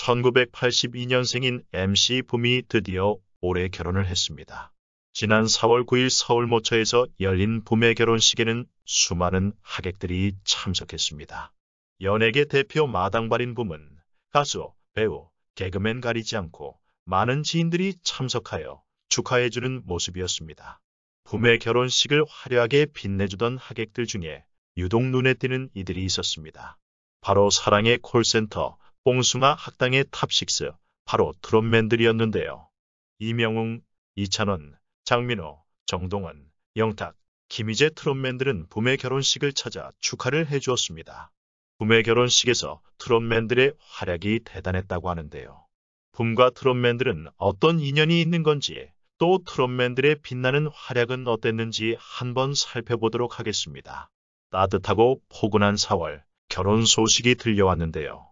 1982년생인 MC 붐이 드디어 올해 결혼을 했습니다. 지난 4월 9일 서울 모처에서 열린 붐의 결혼식에는 수많은 하객들이 참석했습니다. 연예계 대표 마당발인 붐은 가수, 배우, 개그맨 가리지 않고 많은 지인들이 참석하여 축하해주는 모습이었습니다. 붐의 결혼식을 화려하게 빛내주던 하객들 중에 유독 눈에 띄는 이들이 있었습니다. 바로 사랑의 콜센터 뽕숭아 학당의 탑식스 바로 트롯맨들이었는데요. 이명웅, 이찬원, 장민호, 정동원, 영탁, 김희재 트롯맨들은 붐의 결혼식을 찾아 축하를 해주었습니다. 붐의 결혼식에서 트롯맨들의 활약이 대단했다고 하는데요. 붐과 트롯맨들은 어떤 인연이 있는 건지 또 트롯맨들의 빛나는 활약은 어땠는지 한번 살펴보도록 하겠습니다. 따뜻하고 포근한 4월 결혼 소식이 들려왔는데요.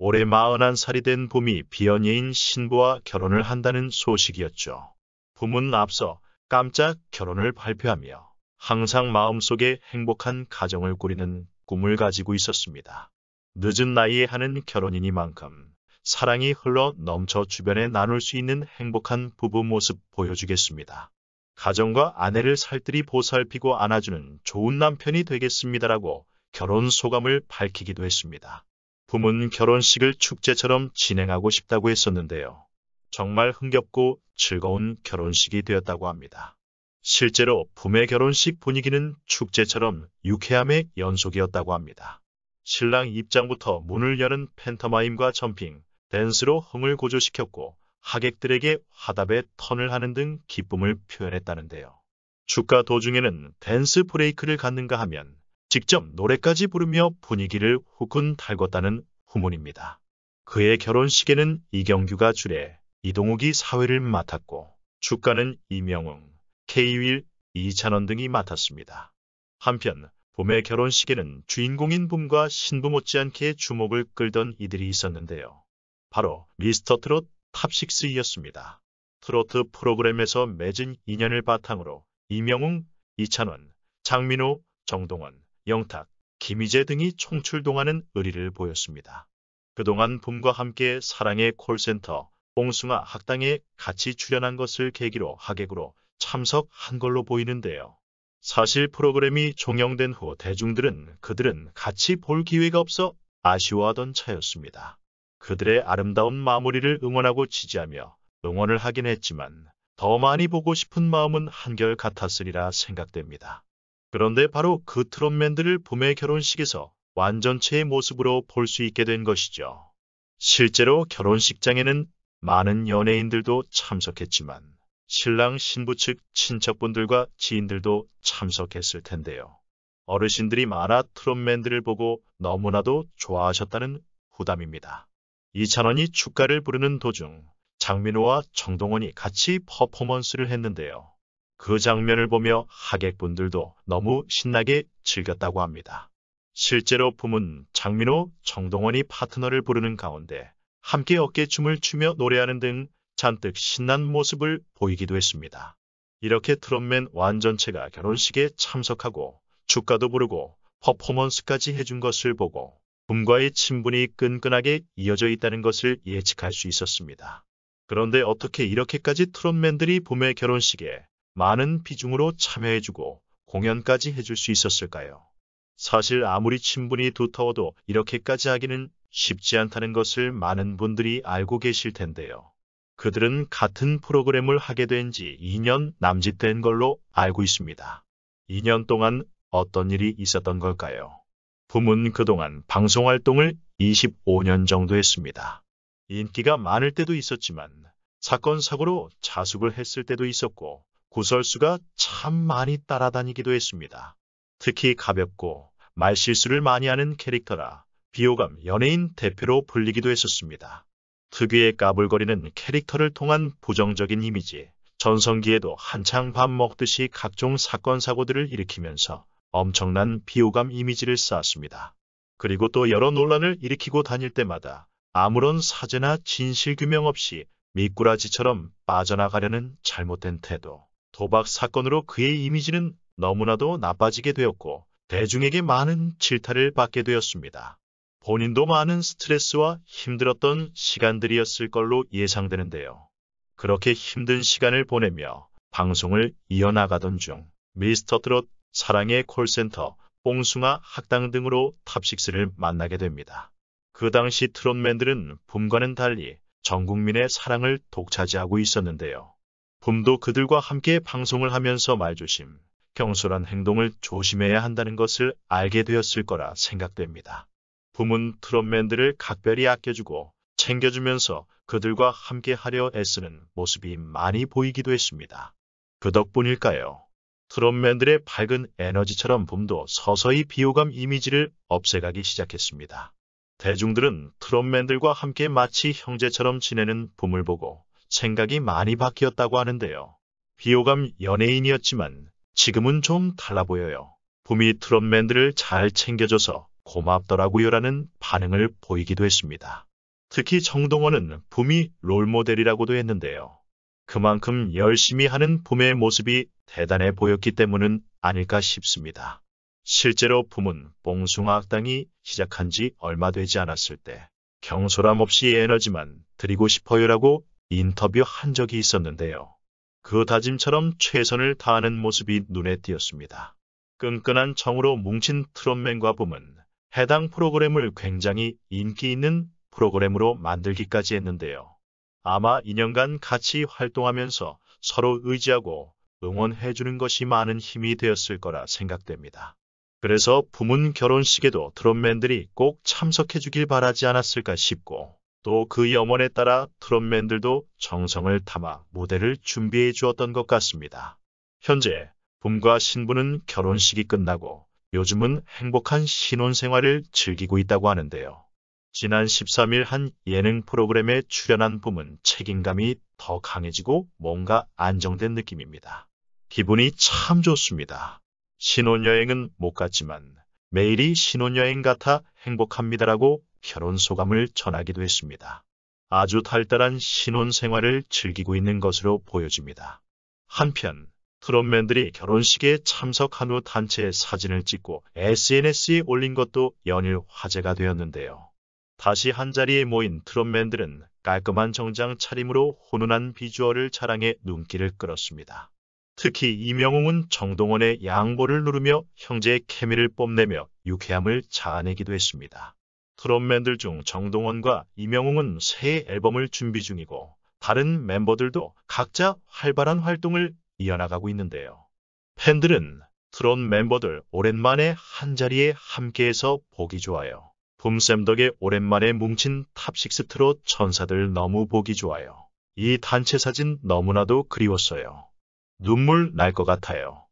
올해 41살이 된 봄이 비연예인 신부와 결혼을 한다는 소식이었죠. 봄은 앞서 깜짝 결혼을 발표하며 항상 마음속에 행복한 가정을 꾸리는 꿈을 가지고 있었습니다. 늦은 나이에 하는 결혼이니만큼 사랑이 흘러 넘쳐 주변에 나눌 수 있는 행복한 부부 모습 보여주겠습니다. 가정과 아내를 살뜰히 보살피고 안아주는 좋은 남편이 되겠습니다라고 결혼 소감을 밝히기도 했습니다. 부문 결혼식을 축제처럼 진행하고 싶다고 했었는데요. 정말 흥겹고 즐거운 결혼식이 되었다고 합니다. 실제로 붐의 결혼식 분위기는 축제처럼 유쾌함의 연속이었다고 합니다. 신랑 입장부터 문을 여는 펜터마임과 점핑, 댄스로 흥을 고조시켰고 하객들에게 화답에 턴을 하는 등 기쁨을 표현했다는데요. 축가 도중에는 댄스 브레이크를 갖는가 하면 직접 음. 노래까지 부르며 분위기를 후끈 달궜다는 후문입니다. 그의 결혼식에는 이경규가 주례, 이동욱이 사회를 맡았고 축가는 이명웅, K윌, 이찬원 등이 맡았습니다. 한편 봄의 결혼식에는 주인공인 봄과 신부 못지않게 주목을 끌던 이들이 있었는데요. 바로 미스터 트롯 탑6이었습니다. 트로트 프로그램에서 맺은 인연을 바탕으로 이명웅, 이찬원, 장민호, 정동원, 영탁, 김희재 등이 총출동하는 의리를 보였습니다. 그동안 붐과 함께 사랑의 콜센터, 봉숭아 학당에 같이 출연한 것을 계기로 하객으로 참석한 걸로 보이는데요. 사실 프로그램이 종영된 후 대중들은 그들은 같이 볼 기회가 없어 아쉬워하던 차였습니다. 그들의 아름다운 마무리를 응원하고 지지하며 응원을 하긴 했지만 더 많이 보고 싶은 마음은 한결 같았으리라 생각됩니다. 그런데 바로 그 트롯맨들을 봄의 결혼식에서 완전체의 모습으로 볼 수 있게 된 것이죠. 실제로 결혼식장에는 많은 연예인들도 참석했지만 신랑 신부 측 친척분들과 지인들도 참석했을 텐데요. 어르신들이 많아 트롯맨들을 보고 너무나도 좋아하셨다는 후담입니다. 이찬원이 축가를 부르는 도중 장민호와 정동원이 같이 퍼포먼스를 했는데요. 그 장면을 보며 하객분들도 너무 신나게 즐겼다고 합니다. 실제로 품은 장민호, 정동원이 파트너를 부르는 가운데 함께 어깨춤을 추며 노래하는 등 잔뜩 신난 모습을 보이기도 했습니다. 이렇게 트롯맨 완전체가 결혼식에 참석하고 축가도 부르고 퍼포먼스까지 해준 것을 보고 붐과의 친분이 끈끈하게 이어져 있다는 것을 예측할 수 있었습니다. 그런데 어떻게 이렇게까지 트롯맨들이 붐의 결혼식에 많은 비중으로 참여해주고 공연까지 해줄 수 있었을까요? 사실 아무리 친분이 두터워도 이렇게까지 하기는 쉽지 않다는 것을 많은 분들이 알고 계실 텐데요. 그들은 같은 프로그램을 하게 된 지 2년 남짓 된 걸로 알고 있습니다. 2년 동안 어떤 일이 있었던 걸까요? 부문 그동안 방송 활동을 25년 정도 했습니다. 인기가 많을 때도 있었지만 사건 사고로 자숙을 했을 때도 있었고 구설수가 참 많이 따라다니기도 했습니다. 특히 가볍고 말실수를 많이 하는 캐릭터라 비호감 연예인 대표로 불리기도 했었습니다. 특유의 까불거리는 캐릭터를 통한 부정적인 이미지, 전성기에도 한창 밥 먹듯이 각종 사건 사고들을 일으키면서 엄청난 비호감 이미지를 쌓았습니다. 그리고 또 여러 논란을 일으키고 다닐 때마다 아무런 사죄나 진실 규명 없이 미꾸라지처럼 빠져나가려는 잘못된 태도. 도박 사건으로 그의 이미지는 너무나도 나빠지게 되었고 대중에게 많은 질타를 받게 되었습니다. 본인도 많은 스트레스와 힘들었던 시간들이었을 걸로 예상되는데요. 그렇게 힘든 시간을 보내며 방송을 이어나가던 중 미스터 트롯, 사랑의 콜센터, 뽕숭아 학당 등으로 탑식스를 만나게 됩니다. 그 당시 트롯맨들은 붐과는 달리 전 국민의 사랑을 독차지하고 있었는데요. 봄도 그들과 함께 방송을 하면서 말조심, 경솔한 행동을 조심해야 한다는 것을 알게 되었을 거라 생각됩니다. 붐은 트롯맨들을 각별히 아껴주고 챙겨주면서 그들과 함께 하려 애쓰는 모습이 많이 보이기도 했습니다. 그 덕분일까요? 트롯맨들의 밝은 에너지처럼 붐도 서서히 비호감 이미지를 없애가기 시작했습니다. 대중들은 트롯맨들과 함께 마치 형제처럼 지내는 붐을 보고 생각이 많이 바뀌었다고 하는데요. 비호감 연예인이었지만 지금은 좀 달라 보여요. 붐이 트롯맨들을 잘 챙겨줘서 고맙더라고요라는 반응을 보이기도 했습니다. 특히 정동원은 붐이 롤모델이라고도 했는데요. 그만큼 열심히 하는 붐의 모습이 대단해 보였기 때문은 아닐까 싶습니다. 실제로 붐은 봉숭아 악당이 시작한 지 얼마 되지 않았을 때 경솔함 없이 에너지만 드리고 싶어요라고 인터뷰한 적이 있었는데요. 그 다짐처럼 최선을 다하는 모습이 눈에 띄었습니다. 끈끈한 정으로 뭉친 트롯맨과 붐은 해당 프로그램을 굉장히 인기 있는 프로그램으로 만들기까지 했는데요. 아마 2년간 같이 활동하면서 서로 의지하고 응원해주는 것이 많은 힘이 되었을 거라 생각됩니다. 그래서 부문 결혼식에도 트롯맨들이 꼭 참석해주길 바라지 않았을까 싶고 또그 염원에 따라 트롯맨들도 정성을 담아 무대를 준비해 주었던 것 같습니다. 현재 붐과 신부는 결혼식이 끝나고 요즘은 행복한 신혼생활을 즐기고 있다고 하는데요. 지난 13일 한 예능 프로그램에 출연한 붐은 책임감이 더 강해지고 뭔가 안정된 느낌입니다. 기분이 참 좋습니다. 신혼여행은 못 갔지만 매일이 신혼여행 같아 행복합니다라고 결혼 소감을 전하기도 했습니다. 아주 달달한 신혼 생활을 즐기고 있는 것으로 보여집니다. 한편 트롯맨들이 결혼식에 참석한 후단체 사진을 찍고 SNS에 올린 것도 연일 화제가 되었는데요. 다시 한자리에 모인 트롯맨들은 깔끔한 정장 차림으로 훈훈한 비주얼을 자랑해 눈길을 끌었습니다. 특히 이명웅은 정동원의 양보를 누르며 형제의 케미를 뽐내며 유쾌함을 자아내기도 했습니다. 트롯맨들 중 정동원과 이명웅은 새 앨범을 준비 중이고 다른 멤버들도 각자 활발한 활동을 이어나가고 있는데요. 팬들은 트롯 멤버들 오랜만에 한자리에 함께해서 보기 좋아요. 붐쌤 덕에 오랜만에 뭉친 탑식스 트로 천사들 너무 보기 좋아요. 이 단체 사진 너무나도 그리웠어요. 눈물 날 것 같아요.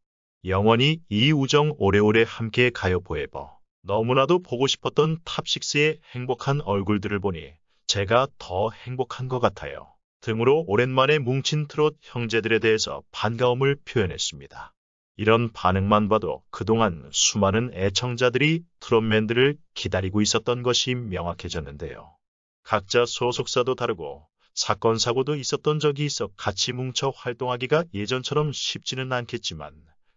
영원히 이우정 오래오래 함께 가요 보에버. 너무나도 보고 싶었던 탑6의 행복한 얼굴들을 보니 제가 더 행복한 것 같아요. 등으로 오랜만에 뭉친 트롯 형제들에 대해서 반가움을 표현했습니다. 이런 반응만 봐도 그동안 수많은 애청자들이 트롯맨들을 기다리고 있었던 것이 명확해졌는데요. 각자 소속사도 다르고 사건 사고도 있었던 적이 있어 같이 뭉쳐 활동하기가 예전처럼 쉽지는 않겠지만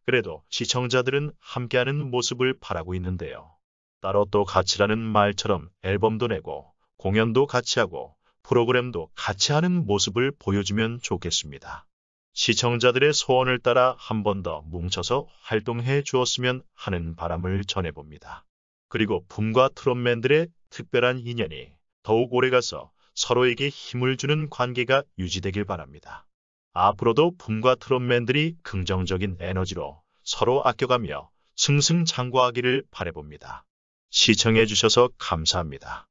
그래도 시청자들은 함께하는 모습을 바라고 있는데요. 따로 또 같이라는 말처럼 앨범도 내고 공연도 같이 하고 프로그램도 같이 하는 모습을 보여주면 좋겠습니다. 시청자들의 소원을 따라 한 번 더 뭉쳐서 활동해 주었으면 하는 바람을 전해봅니다. 그리고 붐과 트롯맨들의 특별한 인연이 더욱 오래가서 서로에게 힘을 주는 관계가 유지되길 바랍니다. 앞으로도 붐과 트롯맨들이 긍정적인 에너지로 서로 아껴가며 승승장구하기를 바래봅니다. 시청해 주셔서 감사합니다.